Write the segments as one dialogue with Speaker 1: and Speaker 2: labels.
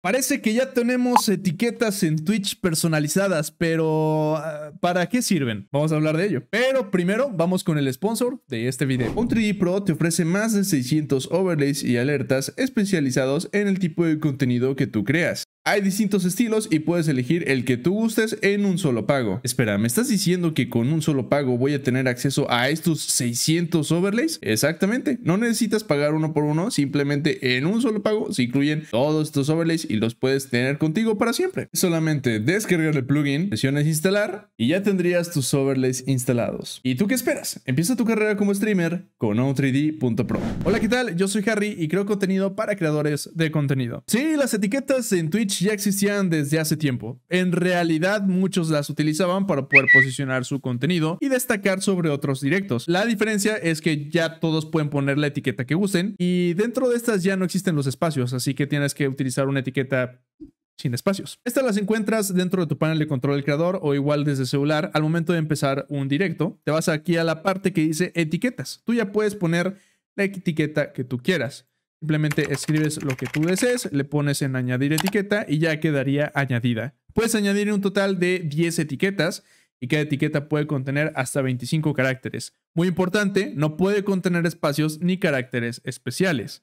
Speaker 1: Parece que ya tenemos etiquetas en Twitch personalizadas, pero ah, ¿para qué sirven? Vamos a hablar de ello. Pero primero vamos con el sponsor de este video. Un3D Pro te ofrece más de 600 overlays y alertas especializados en el tipo de contenido que tú creas. Hay distintos estilos y puedes elegir el que tú gustes en un solo pago. Espera, ¿me estás diciendo que con un solo pago voy a tener acceso a estos 600 overlays? Exactamente, no necesitas pagar uno por uno, simplemente en un solo pago se incluyen todos estos overlays y los puedes tener contigo para siempre. Solamente descargar el plugin, presiones instalar y ya tendrías tus overlays instalados. ¿Y tú qué esperas? Empieza tu carrera como streamer con o3d.pro. Hola, ¿qué tal? Yo soy Harry y creo contenido para creadores de contenido. Sí, las etiquetas en Twitch ya existían desde hace tiempo. En realidad muchos las utilizaban para poder posicionar su contenido y destacar sobre otros directos. La diferencia es que ya todos pueden poner la etiqueta que gusten y dentro de estas ya no existen los espacios, así que tienes que utilizar una etiqueta sin espacios. Estas las encuentras dentro de tu panel de control del creador o igual desde celular al momento de empezar un directo. Te vas aquí a la parte que dice etiquetas. Tú ya puedes poner la etiqueta que tú quieras. Simplemente escribes lo que tú desees, le pones en añadir etiqueta y ya quedaría añadida. Puedes añadir un total de 10 etiquetas y cada etiqueta puede contener hasta 25 caracteres. Muy importante, no puede contener espacios ni caracteres especiales.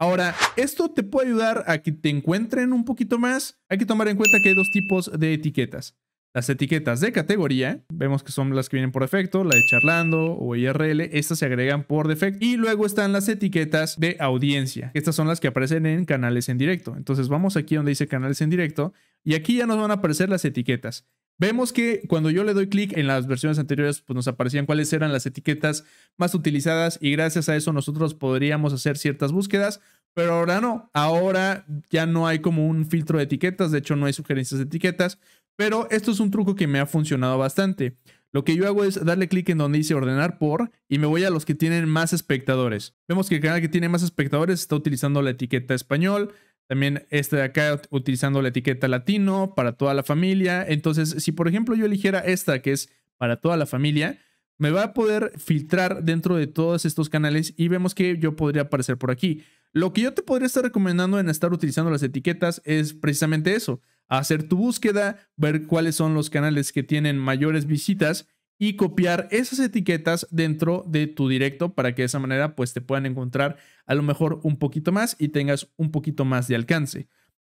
Speaker 1: Ahora, esto te puede ayudar a que te encuentren un poquito más. Hay que tomar en cuenta que hay dos tipos de etiquetas. Las etiquetas de categoría, vemos que son las que vienen por defecto, la de charlando o IRL, estas se agregan por defecto. Y luego están las etiquetas de audiencia, estas son las que aparecen en canales en directo. Entonces vamos aquí donde dice canales en directo y aquí ya nos van a aparecer las etiquetas. Vemos que cuando yo le doy clic en las versiones anteriores, pues nos aparecían cuáles eran las etiquetas más utilizadas y gracias a eso nosotros podríamos hacer ciertas búsquedas, pero ahora no, ahora ya no hay como un filtro de etiquetas, de hecho no hay sugerencias de etiquetas, pero esto es un truco que me ha funcionado bastante. Lo que yo hago es darle clic en donde dice ordenar por y me voy a los que tienen más espectadores. Vemos que el canal que tiene más espectadores está utilizando la etiqueta español, también este de acá utilizando la etiqueta latino para toda la familia. Entonces, si por ejemplo yo eligiera esta que es para toda la familia, me va a poder filtrar dentro de todos estos canales y vemos que yo podría aparecer por aquí. Lo que yo te podría estar recomendando en estar utilizando las etiquetas es precisamente eso, hacer tu búsqueda, ver cuáles son los canales que tienen mayores visitas y copiar esas etiquetas dentro de tu directo para que de esa manera pues te puedan encontrar a lo mejor un poquito más y tengas un poquito más de alcance.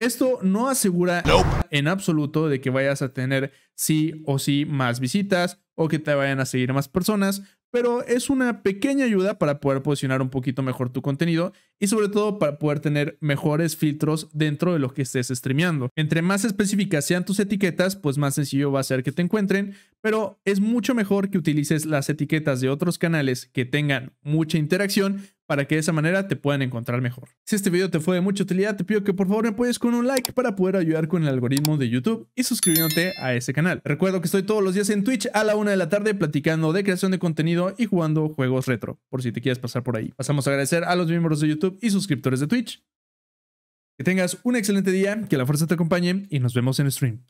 Speaker 1: Esto no asegura en absoluto de que vayas a tener sí o sí más visitas o que te vayan a seguir más personas, pero es una pequeña ayuda para poder posicionar un poquito mejor tu contenido y sobre todo para poder tener mejores filtros dentro de lo que estés streameando. Entre más específicas sean tus etiquetas, pues más sencillo va a ser que te encuentren, pero es mucho mejor que utilices las etiquetas de otros canales que tengan mucha interacción para que de esa manera te puedan encontrar mejor. Si este video te fue de mucha utilidad, te pido que por favor me apoyes con un like para poder ayudar con el algoritmo de YouTube y suscribiéndote a ese canal. Recuerdo que estoy todos los días en Twitch a la una de la tarde platicando de creación de contenido y jugando juegos retro, por si te quieres pasar por ahí. Pasamos a agradecer a los miembros de YouTube y suscriptores de Twitch. Que tengas un excelente día, que la fuerza te acompañe y nos vemos en stream.